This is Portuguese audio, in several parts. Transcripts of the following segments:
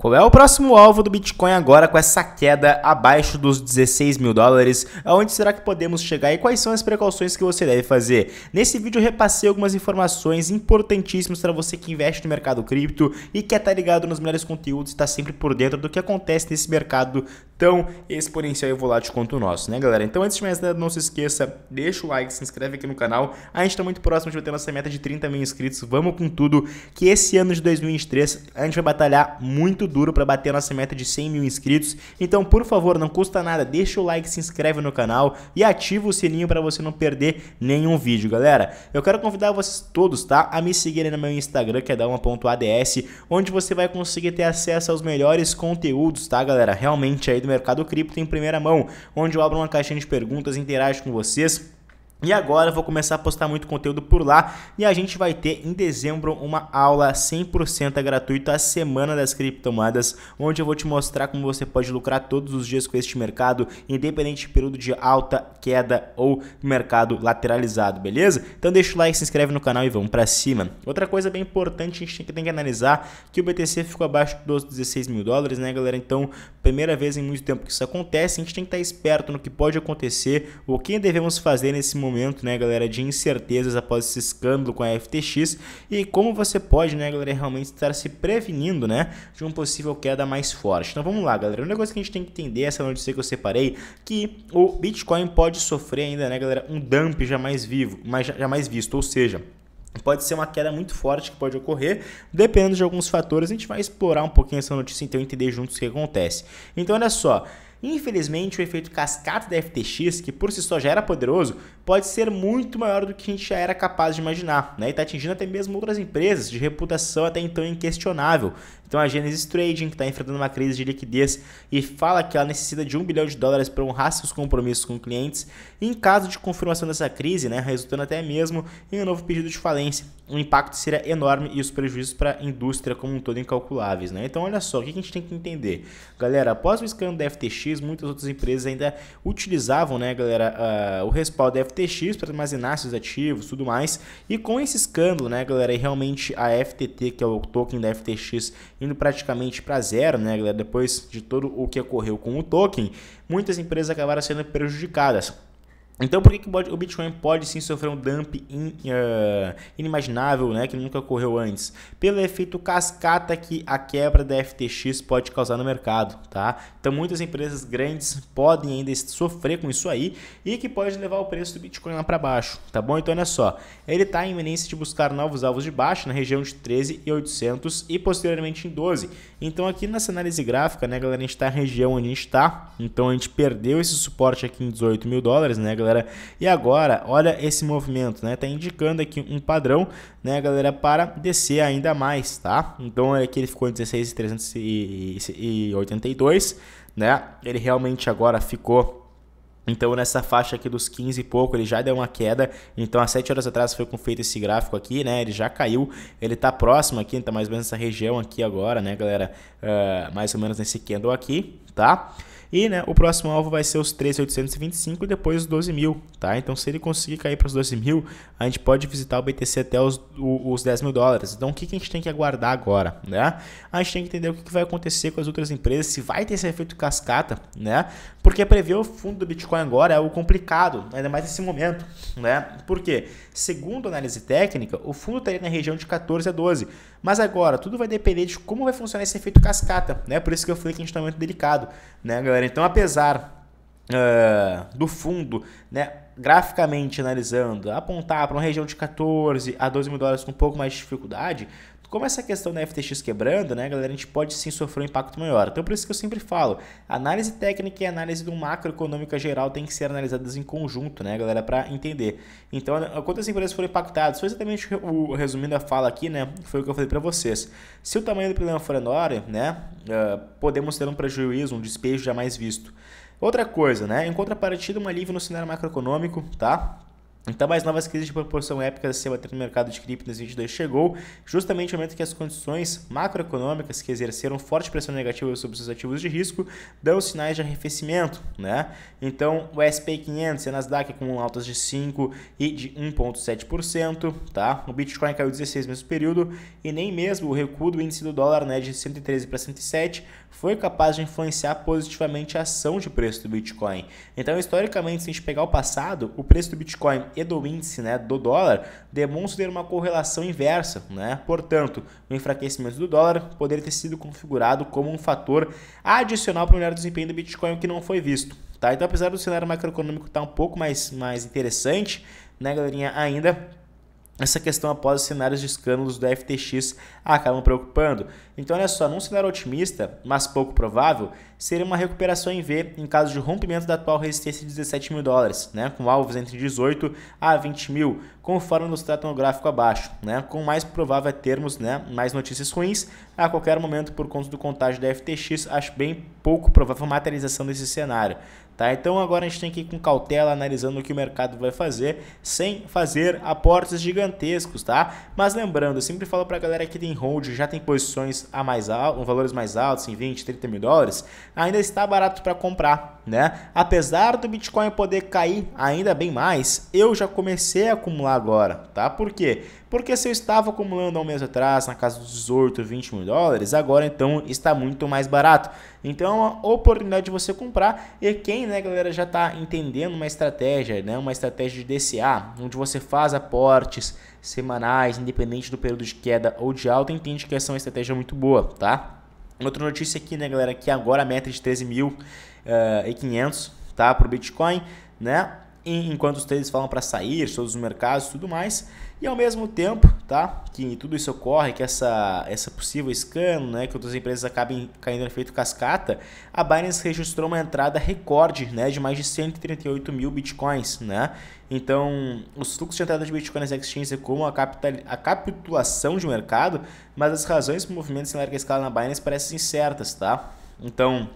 Qual é o próximo alvo do Bitcoin agora com essa queda abaixo dos 16 mil dólares? Aonde será que podemos chegar e quais são as precauções que você deve fazer? Nesse vídeo eu repassei algumas informações importantíssimas para você que investe no mercado cripto e quer estar é tá ligado nos melhores conteúdos e está sempre por dentro do que acontece nesse mercado tão exponencial é e volátil quanto o nosso, né, galera? Então, antes de mais nada, não se esqueça, deixa o like, se inscreve aqui no canal. A gente tá muito próximo de bater nossa meta de 30 mil inscritos. Vamos com tudo, que esse ano de 2023 a gente vai batalhar muito duro para bater nossa meta de 100 mil inscritos. Então, por favor, não custa nada, deixa o like, se inscreve no canal e ativa o sininho para você não perder nenhum vídeo, galera. Eu quero convidar vocês todos, tá, a me seguirem no meu Instagram, que é dauma.ads, onde você vai conseguir ter acesso aos melhores conteúdos, tá, galera? Realmente aí do mercado cripto em primeira mão, onde eu abro uma caixinha de perguntas e interajo com vocês e agora eu vou começar a postar muito conteúdo por lá e a gente vai ter em dezembro uma aula 100% gratuita, a Semana das Criptomoedas, onde eu vou te mostrar como você pode lucrar todos os dias com este mercado, independente de período de alta, queda ou mercado lateralizado, beleza? Então deixa o like, se inscreve no canal e vamos para cima. Outra coisa bem importante, a gente tem que analisar que o BTC ficou abaixo dos 16 mil dólares, né galera? Então, primeira vez em muito tempo que isso acontece, a gente tem que estar esperto no que pode acontecer, o que devemos fazer nesse momento momento, né, galera, de incertezas após esse escândalo com a FTX e como você pode, né, galera, realmente estar se prevenindo, né, de uma possível queda mais forte. Então vamos lá, galera. O negócio que a gente tem que entender, essa notícia que eu separei, que o Bitcoin pode sofrer ainda, né, galera, um dump jamais vivo, mas jamais visto, ou seja, Pode ser uma queda muito forte que pode ocorrer, dependendo de alguns fatores. A gente vai explorar um pouquinho essa notícia, então entender juntos o que acontece. Então, olha só. Infelizmente, o efeito cascata da FTX, que por si só já era poderoso, pode ser muito maior do que a gente já era capaz de imaginar, né? E está atingindo até mesmo outras empresas de reputação até então inquestionável. Então a Genesis Trading, que está enfrentando uma crise de liquidez e fala que ela necessita de um bilhão de dólares para honrar seus compromissos com clientes, em caso de confirmação dessa crise, né, resultando até mesmo em um novo pedido de falência. O impacto seria enorme e os prejuízos para a indústria como um todo incalculáveis. Né? Então olha só, o que a gente tem que entender? Galera, após o escândalo da FTX, muitas outras empresas ainda utilizavam, né, galera, uh, o respaldo da FTX para armazenar seus ativos, tudo mais. E com esse escândalo, né, galera, e realmente a FTT, que é o token da FTX, indo praticamente para zero, né, galera, depois de todo o que ocorreu com o token, muitas empresas acabaram sendo prejudicadas. Então, por que, que o Bitcoin pode sim sofrer um dump in, uh, inimaginável, né, que nunca ocorreu antes? Pelo efeito cascata que a quebra da FTX pode causar no mercado, tá? Então, muitas empresas grandes podem ainda sofrer com isso aí e que pode levar o preço do Bitcoin lá para baixo, tá bom? Então, olha só, ele está em iminência de buscar novos alvos de baixo na região de 13 e 800 e posteriormente em 12. Então, aqui nessa análise gráfica, né, galera, a gente está na região onde a gente está. Então, a gente perdeu esse suporte aqui em 18 mil dólares, né, galera? galera. E agora, olha esse movimento, né? Tá indicando aqui um padrão, né, galera, para descer ainda mais, tá? Então aqui ele ficou em 16.382, né? Ele realmente agora ficou então, nessa faixa aqui dos 15 e pouco, ele já deu uma queda. Então, há 7 horas atrás foi feito esse gráfico aqui, né? Ele já caiu. Ele tá próximo aqui, tá mais ou menos nessa região aqui agora, né, galera? Uh, mais ou menos nesse candle aqui, tá? Tá? E né, o próximo alvo vai ser os 3.825 e depois os 12 mil, tá? Então, se ele conseguir cair para os 12 mil, a gente pode visitar o BTC até os, os 10 mil dólares. Então, o que, que a gente tem que aguardar agora, né? A gente tem que entender o que, que vai acontecer com as outras empresas, se vai ter esse efeito cascata, né? Porque prever o fundo do Bitcoin agora é algo complicado, ainda mais nesse momento, né? Porque, segundo análise técnica, o fundo estaria na região de 14 a 12, mas agora tudo vai depender de como vai funcionar esse efeito cascata, né? Por isso que eu falei que a gente está muito delicado, né, galera? galera. Então, apesar uh, do fundo, né, graficamente analisando, apontar para uma região de 14 a 12 mil dólares com um pouco mais de dificuldade, como essa questão da FTX quebrando, né, galera, a gente pode sim sofrer um impacto maior. Então, por isso que eu sempre falo, análise técnica e análise do macroeconômica geral tem que ser analisadas em conjunto, né, galera, para entender. Então, quantas empresas foram impactadas? Foi exatamente o resumindo a fala aqui, né, foi o que eu falei para vocês. Se o tamanho do problema for enorme, né, uh, podemos ter um prejuízo, um despejo jamais visto. Outra coisa, né, em contrapartida, um alívio no cenário macroeconômico, tá? Então, mais novas crises de proporção épica se abater no mercado de cripto em 2022 chegou, justamente no momento que as condições macroeconômicas que exerceram forte pressão negativa sobre seus ativos de risco dão sinais de arrefecimento. Né? Então, o SP500 e a Nasdaq com altas de 5% e de 1,7%. Tá? O Bitcoin caiu 16 nesse período e nem mesmo o recuo do índice do dólar né, de 113 para 107 foi capaz de influenciar positivamente a ação de preço do Bitcoin. Então, historicamente, se a gente pegar o passado, o preço do Bitcoin e do índice né, do dólar demonstram ter uma correlação inversa. Né? Portanto, o enfraquecimento do dólar poderia ter sido configurado como um fator adicional para o melhor desempenho do Bitcoin, o que não foi visto. Tá? Então, apesar do cenário macroeconômico estar tá um pouco mais, mais interessante, né, galerinha, ainda essa questão após os cenários de escândalos do FTX acabam preocupando. Então, olha só, num cenário otimista, mas pouco provável, seria uma recuperação em V em caso de rompimento da atual resistência de 17 mil dólares, né? com alvos entre 18 a 20 mil, conforme ilustrado no gráfico abaixo, né? com mais provável é termos né, mais notícias ruins a qualquer momento por conta do contágio da FTX, acho bem pouco provável a materialização desse cenário. Tá? Então agora a gente tem que ir com cautela analisando o que o mercado vai fazer, sem fazer aportes gigantescos, tá? Mas lembrando, eu sempre falo para a galera que tem hold, já tem posições a mais alto, valores mais altos, em 20, 30 mil dólares, ainda está barato para comprar, né? Apesar do Bitcoin poder cair ainda bem mais, eu já comecei a acumular agora, tá? Por quê? Porque se eu estava acumulando há um mês atrás na casa dos 18, 20 mil dólares, agora então está muito mais barato. Então é uma oportunidade de você comprar e quem, né, galera, já está entendendo uma estratégia, né, uma estratégia de DCA, onde você faz aportes semanais, independente do período de queda ou de alta, entende que essa é uma estratégia muito boa, tá? Outra notícia aqui, né, galera, que agora a meta é de 13.500, eh, tá, para o Bitcoin, né? enquanto os traders falam para sair, todos os mercados e tudo mais. E ao mesmo tempo, tá? Que tudo isso ocorre, que essa, essa possível escândalo, né? Que outras empresas acabem caindo no efeito cascata, a Binance registrou uma entrada recorde, né? De mais de 138 mil bitcoins, né? Então, os fluxos de entrada de bitcoins exchange como a, capital, a capitulação de mercado, mas as razões para o movimento em larga escala na Binance parecem incertas, tá? Então,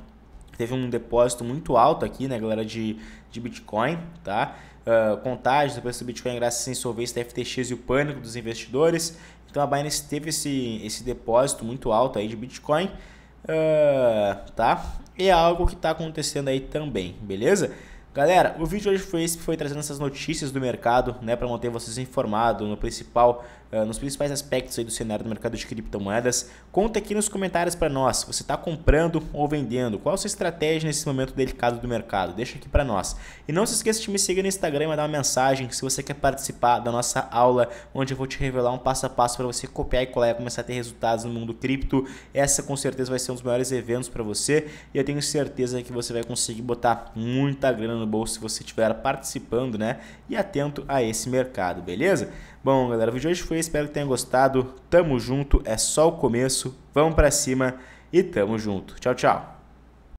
teve um depósito muito alto aqui, né, galera, de, de Bitcoin, tá? Uh, ah, contágio do preço do Bitcoin graças à insolvência da FTX e o pânico dos investidores. Então a Binance teve esse, esse depósito muito alto aí de Bitcoin, uh, tá? E é algo que está acontecendo aí também, beleza? Galera, o vídeo de hoje foi esse, foi trazendo essas notícias do mercado, né, para manter vocês informados no principal ah, nos principais aspectos aí do cenário do mercado de criptomoedas. Conta aqui nos comentários para nós, você está comprando ou vendendo? Qual a sua estratégia nesse momento delicado do mercado? Deixa aqui para nós. E não se esqueça de me seguir no Instagram e mandar uma mensagem se você quer participar da nossa aula, onde eu vou te revelar um passo a passo para você copiar e colar e começar a ter resultados no mundo cripto. Essa com certeza vai ser um dos maiores eventos para você e eu tenho certeza que você vai conseguir botar muita grana no bolso se você estiver participando, né? E atento a esse mercado, beleza? Bom, galera, o vídeo de hoje foi, espero que tenham gostado. Tamo junto, é só o começo. Vamos para cima e tamo junto. Tchau, tchau.